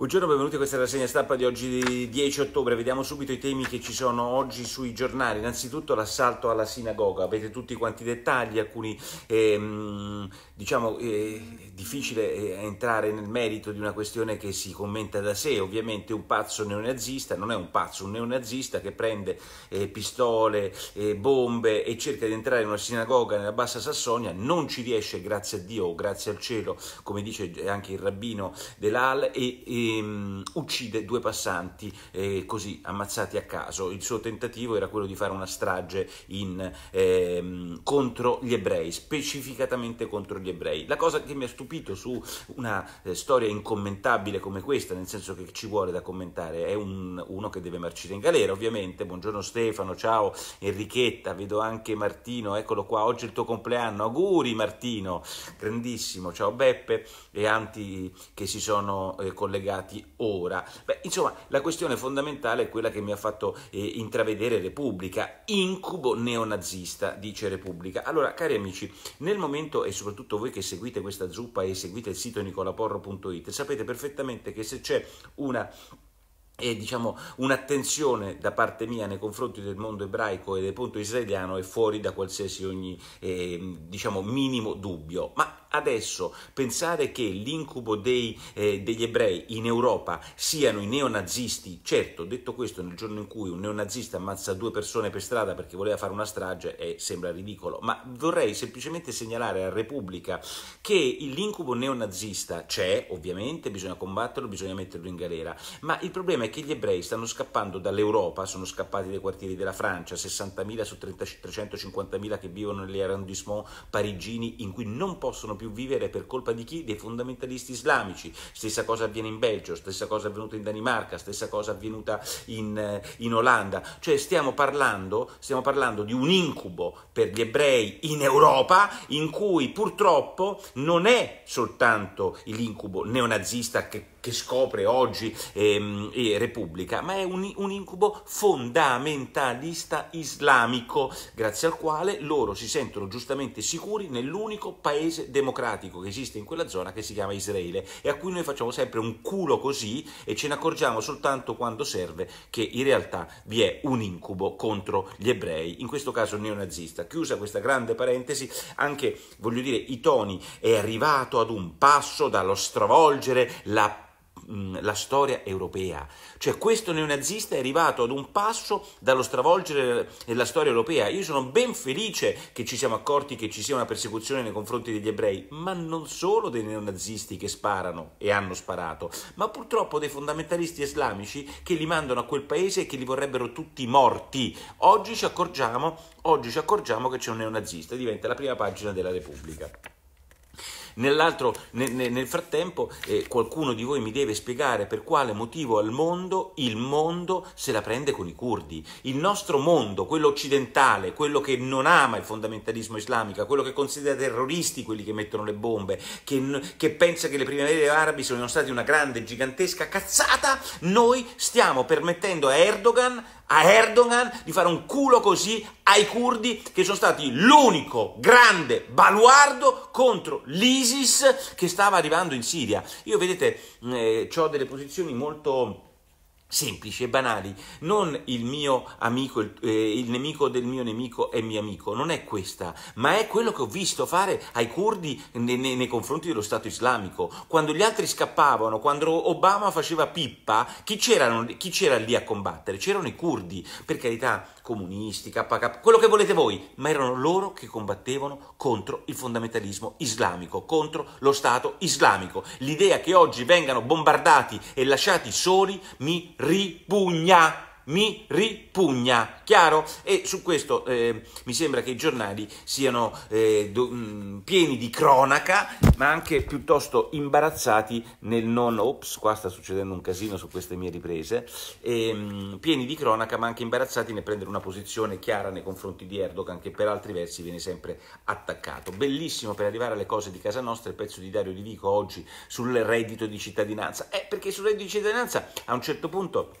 Buongiorno, benvenuti a questa rassegna stampa di oggi 10 ottobre. Vediamo subito i temi che ci sono oggi sui giornali. Innanzitutto l'assalto alla sinagoga. Avete tutti quanti i dettagli, alcuni ehm, diciamo eh, difficile eh, entrare nel merito di una questione che si commenta da sé. Ovviamente un pazzo neonazista, non è un pazzo, un neonazista che prende eh, pistole, eh, bombe e cerca di entrare in una sinagoga nella Bassa Sassonia, non ci riesce grazie a Dio, grazie al cielo, come dice anche il rabbino dell'Al e, e ehm, uccide due passanti eh, così ammazzati a caso. Il suo tentativo era quello di fare una strage in, ehm, contro gli ebrei, specificatamente contro gli ebrei. La cosa che mi ha stupito su una eh, storia incommentabile come questa, nel senso che ci vuole da commentare, è un, uno che deve marcire in galera, ovviamente. Buongiorno Stefano, ciao Enrichetta, vedo anche Martino, eccolo qua, oggi è il tuo compleanno, auguri Martino, grandissimo, ciao Beppe e Anti che si sono eh, collegati cambiati ora? Beh, insomma, la questione fondamentale è quella che mi ha fatto eh, intravedere Repubblica, incubo neonazista, dice Repubblica. Allora, cari amici, nel momento, e soprattutto voi che seguite questa zuppa e seguite il sito nicolaporro.it, sapete perfettamente che se c'è una e eh, diciamo un'attenzione da parte mia nei confronti del mondo ebraico e del punto israeliano è fuori da qualsiasi ogni eh, diciamo minimo dubbio ma Adesso pensare che l'incubo dei, eh, degli ebrei in Europa siano i neonazisti, certo, detto questo, nel giorno in cui un neonazista ammazza due persone per strada perché voleva fare una strage, eh, sembra ridicolo, ma vorrei semplicemente segnalare a Repubblica che l'incubo neonazista c'è, ovviamente, bisogna combatterlo, bisogna metterlo in galera, ma il problema è che gli ebrei stanno scappando dall'Europa, sono scappati dai quartieri della Francia, 60.000 su 350.000 che vivono negli arrondissements parigini in cui non possono più vivere per colpa di chi? Dei fondamentalisti islamici. Stessa cosa avviene in Belgio, stessa cosa avvenuta in Danimarca, stessa cosa avvenuta in, eh, in Olanda. Cioè stiamo parlando, stiamo parlando di un incubo per gli ebrei in Europa in cui purtroppo non è soltanto l'incubo neonazista che che scopre oggi ehm, Repubblica, ma è un, un, incubo fondamentalista islamico, grazie al quale loro si sentono giustamente sicuri nell'unico paese democratico che esiste in quella zona che si chiama Israele e a cui noi facciamo sempre un culo così e ce ne accorgiamo soltanto quando serve che in realtà vi è un incubo contro gli ebrei, in questo caso neonazista. Chiusa questa grande parentesi, anche voglio dire, i toni è arrivato ad un passo dallo stravolgere la Mm, la storia europea. Cioè questo neonazista è arrivato ad un passo dallo stravolgere la storia europea. Io sono ben felice che ci siamo accorti che ci sia una persecuzione nei confronti degli ebrei, ma non solo dei neonazisti che sparano e hanno sparato, ma purtroppo dei fondamentalisti islamici che li mandano a quel paese e che li vorrebbero tutti morti. Oggi ci accorgiamo, oggi ci accorgiamo che c'è un neonazista, diventa la prima pagina della Repubblica. Nell'altro, nel, nel frattempo, eh, qualcuno di voi mi deve spiegare per quale motivo al mondo il mondo se la prende con i curdi. Il nostro mondo, quello occidentale, quello che non ama il fondamentalismo islamico, quello che considera terroristi quelli che mettono le bombe, che, che pensa che le primavere arabi siano state una grande, gigantesca cazzata, noi stiamo permettendo a Erdogan a Erdogan di fare un culo così ai curdi che sono stati l'unico grande baluardo contro l'ISIS che stava arrivando in Siria. Io vedete, eh, ho delle posizioni molto semplici e banali, non il mio amico, il, eh, il, nemico del mio nemico è mio amico, non è questa, ma è quello che ho visto fare ai curdi ne, ne, nei confronti dello Stato islamico. Quando gli altri scappavano, quando Obama faceva pippa, chi, chi c'era lì a combattere? C'erano i curdi, per carità, comunisti, KK, quello che volete voi, ma erano loro che combattevano contro il fondamentalismo islamico, contro lo Stato islamico. L'idea che oggi vengano bombardati e lasciati soli mi ribunya mi ripugna, chiaro? E su questo eh, mi sembra che i giornali siano eh, do, mh, mm, pieni di cronaca, ma anche piuttosto imbarazzati nel non... Ops, qua sta succedendo un casino su queste mie riprese. E, ehm, mh, pieni di cronaca, ma anche imbarazzati nel prendere una posizione chiara nei confronti di Erdogan, che per altri versi viene sempre attaccato. Bellissimo per arrivare alle cose di casa nostra il pezzo di Dario Di Vico oggi sul reddito di cittadinanza. Eh, perché sul reddito di cittadinanza a un certo punto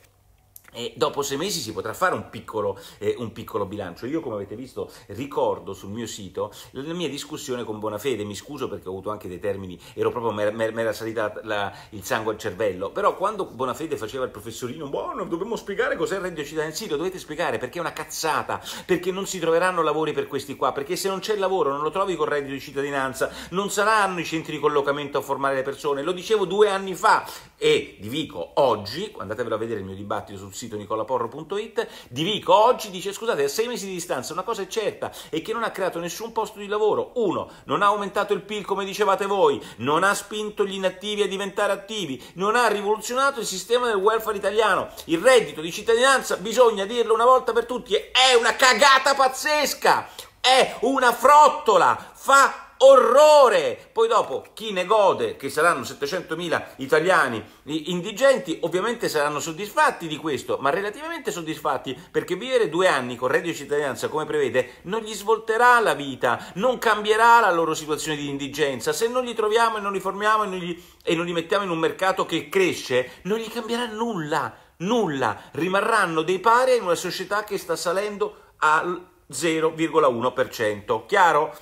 e dopo sei mesi si potrà fare un piccolo, eh, un piccolo, bilancio. Io, come avete visto, ricordo sul mio sito la mia discussione con Bonafede. Mi scuso perché ho avuto anche dei termini, ero proprio, mi era salita la, il sangue al cervello. Però, quando Bonafede faceva il professorino, buono, dobbiamo spiegare cos'è il reddito cittadinanza. Sì, lo dovete spiegare perché è una cazzata, perché non si troveranno lavori per questi qua. Perché se non c'è il lavoro, non lo trovi col reddito di cittadinanza, non saranno i centri di collocamento a formare le persone. Lo dicevo due anni fa e vi dico oggi, andatevelo a vedere il mio dibattito sul sito nicolaporro.it, di Vico oggi dice scusate, a sei mesi di distanza una cosa è certa è che non ha creato nessun posto di lavoro, uno, non ha aumentato il PIL come dicevate voi, non ha spinto gli inattivi a diventare attivi, non ha rivoluzionato il sistema del welfare italiano, il reddito di cittadinanza, bisogna dirlo una volta per tutti, è una cagata pazzesca, è una frottola, fa orrore! Poi dopo chi ne gode, che saranno 700.000 italiani indigenti, ovviamente saranno soddisfatti di questo, ma relativamente soddisfatti perché vivere due anni con reddito di cittadinanza come prevede non gli svolterà la vita, non cambierà la loro situazione di indigenza. Se non li troviamo e non li formiamo e non li, e non li mettiamo in un mercato che cresce, non gli cambierà nulla, nulla. Rimarranno dei pari in una società che sta salendo al 0,1%. Chiaro?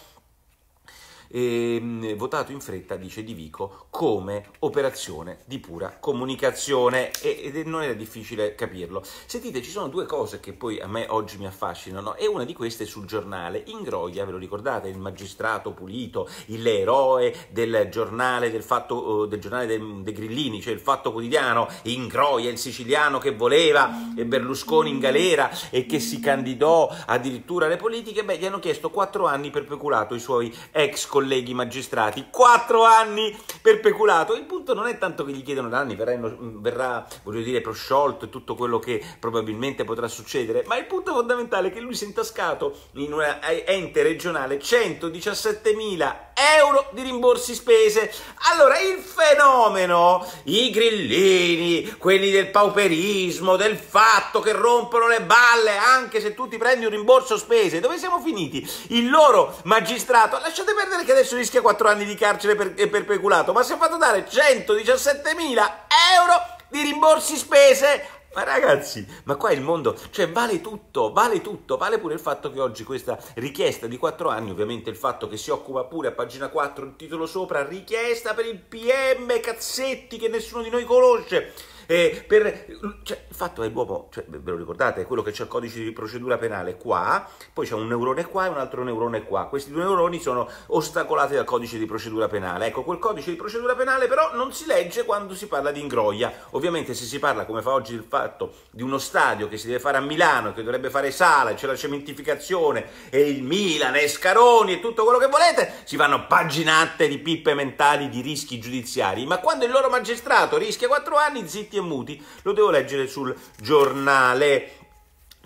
eh, votato in fretta, dice Di Vico, come operazione di pura comunicazione ed non era difficile capirlo. Sentite, ci sono due cose che poi a me oggi mi affascinano e una di queste è sul giornale. Ingroglia, ve lo ricordate, il magistrato pulito, l'eroe del giornale del fatto oh, del giornale dei de Grillini, cioè il Fatto Quotidiano, Ingroia, il siciliano che voleva e Berlusconi in galera e che si candidò addirittura alle politiche, beh, gli hanno chiesto quattro anni per peculato i suoi ex colleghi colleghi magistrati. Quattro anni per peculato. Il punto non è tanto che gli chiedono danni, verrà, mm, verrà voglio dire, prosciolto e tutto quello che probabilmente potrà succedere, ma il punto fondamentale è che lui si è intascato in un eh, ente regionale 117 mila euro di rimborsi spese. Allora, il fenomeno, i grillini, quelli del pauperismo, del fatto che rompono le balle anche se tu ti prendi un rimborso spese, dove siamo finiti? Il loro magistrato, lasciate perdere che adesso rischia 4 anni di carcere per, per peculato, ma si è fatto dare 117.000 euro di rimborsi spese ma ragazzi, ma qua il mondo, cioè vale tutto, vale tutto, vale pure il fatto che oggi questa richiesta di 4 anni, ovviamente il fatto che si occupa pure a pagina 4, il titolo sopra, richiesta per il PM Cazzetti che nessuno di noi conosce. Eh, per, cioè, il fatto è l'uomo, cioè, ve lo ricordate, è quello che c'è il codice di procedura penale qua, poi c'è un neurone qua e un altro neurone qua. Questi due neuroni sono ostacolati dal codice di procedura penale. Ecco, quel codice di procedura penale però non si legge quando si parla di ingroia. Ovviamente se si parla, come fa oggi il fatto, di uno stadio che si deve fare a Milano, che dovrebbe fare sala, c'è la cementificazione e il Milan e Scaroni e tutto quello che volete, si fanno paginate di pippe mentali, di rischi giudiziari. Ma quando il loro magistrato rischia 4 anni, zitti e muti, lo devo leggere sul giornale.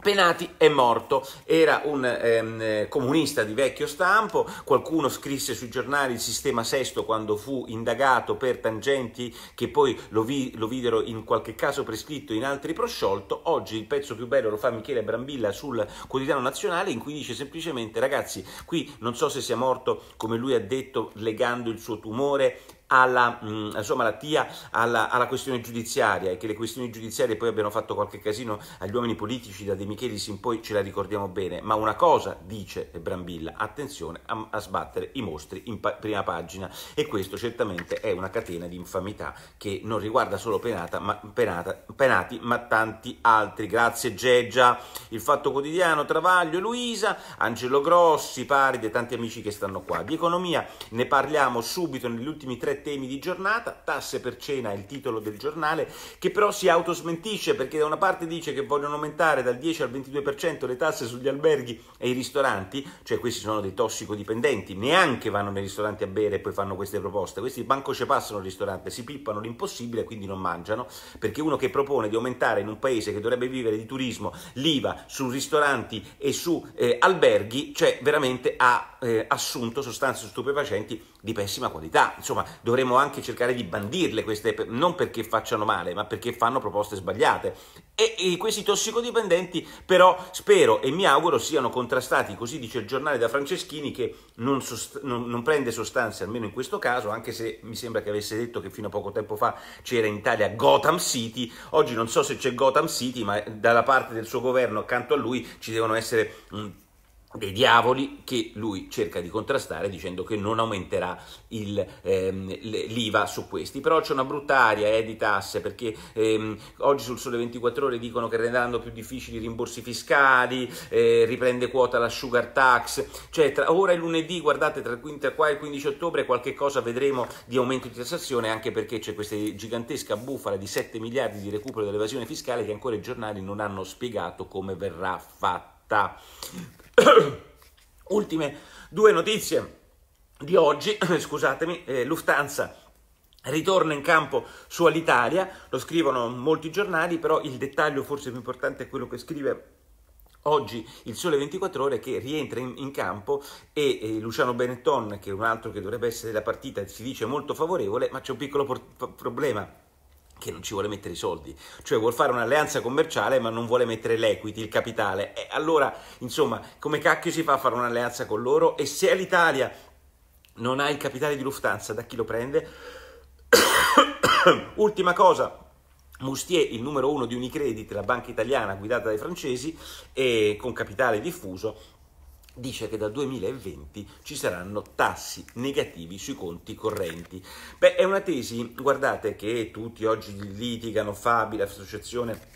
Penati è morto, era un ehm, comunista di vecchio stampo, qualcuno scrisse sui giornali il sistema sesto quando fu indagato per tangenti che poi lo, vi, lo, videro in qualche caso prescritto, in altri prosciolto, oggi il pezzo più bello lo fa Michele Brambilla sul quotidiano nazionale in cui dice semplicemente ragazzi qui non so se sia morto come lui ha detto legando il suo tumore alla, mh, mm, sua malattia, alla, alla, questione giudiziaria e che le questioni giudiziarie poi abbiano fatto qualche casino agli uomini politici da De Michelis in poi ce la ricordiamo bene, ma una cosa dice Brambilla, attenzione a, a sbattere i mostri in pa prima pagina e questo certamente è una catena di infamità che non riguarda solo Penata, ma, Penata, Penati ma tanti altri. Grazie Geggia, Il Fatto Quotidiano, Travaglio, Luisa, Angelo Grossi, Paride, tanti amici che stanno qua. Di economia ne parliamo subito negli ultimi tre temi di giornata, tasse per cena è il titolo del giornale, che però si autosmentisce perché da una parte dice che vogliono aumentare dal 10 al 22% le tasse sugli alberghi e i ristoranti, cioè questi sono dei tossicodipendenti, neanche vanno nei ristoranti a bere e poi fanno queste proposte, questi banco ce passano al ristorante, si pippano l'impossibile e quindi non mangiano, perché uno che propone di aumentare in un paese che dovrebbe vivere di turismo l'IVA su ristoranti e su eh, alberghi, cioè veramente ha eh, assunto sostanze stupefacenti di pessima qualità. Insomma, dovremmo anche cercare di bandirle queste, non perché facciano male, ma perché fanno proposte sbagliate. E, e questi tossicodipendenti, però, spero e mi auguro siano contrastati, così dice il giornale da Franceschini, che non, sost- non, non prende sostanze, almeno in questo caso, anche se mi sembra che avesse detto che fino a poco tempo fa c'era in Italia Gotham City. Oggi non so se c'è Gotham City, ma dalla parte del suo governo accanto a lui ci devono essere... Mh, dei diavoli che lui cerca di contrastare dicendo che non aumenterà il, ehm, l'IVA su questi. Però c'è una brutta aria eh, di tasse perché ehm, oggi sul Sole 24 Ore dicono che renderanno più difficili i rimborsi fiscali, eh, riprende quota la sugar tax, cioè tra ora è lunedì, guardate, tra, tra qua e il 15 ottobre qualche cosa vedremo di aumento di tassazione anche perché c'è questa gigantesca bufala di 7 miliardi di recupero dell'evasione fiscale che ancora i giornali non hanno spiegato come verrà fatta. Ultime due notizie di oggi, scusatemi, eh, Lufthansa ritorna in campo su Alitalia, lo scrivono molti giornali, però il dettaglio forse più importante è quello che scrive Oggi il Sole 24 Ore che rientra in, in campo e, e, Luciano Benetton, che è un altro che dovrebbe essere della partita, si dice molto favorevole, ma c'è un piccolo problema che non ci vuole mettere i soldi, cioè vuole fare un'alleanza commerciale ma non vuole mettere l'equity, il capitale. E allora, insomma, come cacchio si fa a fare un'alleanza con loro? E se l'Italia non ha il capitale di Lufthansa, da chi lo prende? Ultima cosa, Moustier, il numero uno di Unicredit, la banca italiana guidata dai francesi e con capitale diffuso, dice che dal 2020 ci saranno tassi negativi sui conti correnti. Beh, è una tesi, guardate, che tutti oggi litigano, Fabi, l'associazione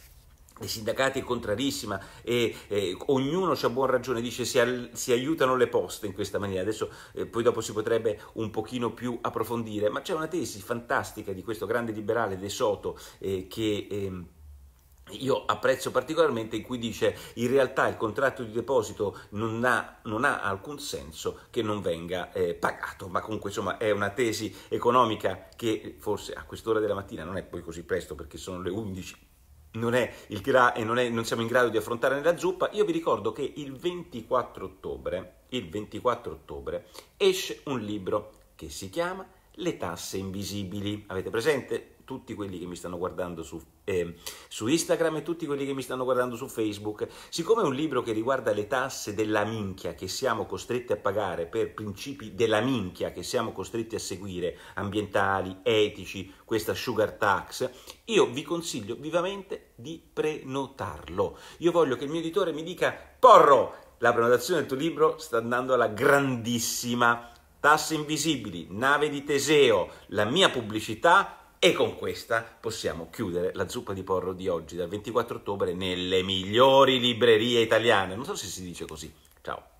dei sindacati è contrarissima e eh, ognuno ha buona ragione, dice si, al, si, aiutano le poste in questa maniera, adesso eh, poi dopo si potrebbe un pochino più approfondire, ma c'è una tesi fantastica di questo grande liberale De Soto eh, che ehm, io apprezzo particolarmente in cui dice in realtà il contratto di deposito non ha, non ha alcun senso che non venga eh, pagato, ma comunque insomma è una tesi economica che eh, forse a quest'ora della mattina non è poi così presto perché sono le 11 non è il gra e non, è, non siamo in grado di affrontare nella zuppa, io vi ricordo che il 24 ottobre, il 24 ottobre esce un libro che si chiama Le tasse invisibili. Avete presente? tutti quelli che mi stanno guardando su, eh, su Instagram e tutti quelli che mi stanno guardando su Facebook. Siccome è un libro che riguarda le tasse della minchia che siamo costretti a pagare per principi della minchia che siamo costretti a seguire, ambientali, etici, questa sugar tax, io vi consiglio vivamente di prenotarlo. Io voglio che il mio editore mi dica, porro, la prenotazione del tuo libro sta andando alla grandissima. Tasse invisibili, nave di Teseo, la mia pubblicità e con questa possiamo chiudere la zuppa di porro di oggi, dal 24 ottobre, nelle migliori librerie italiane. Non so se si dice così. Ciao.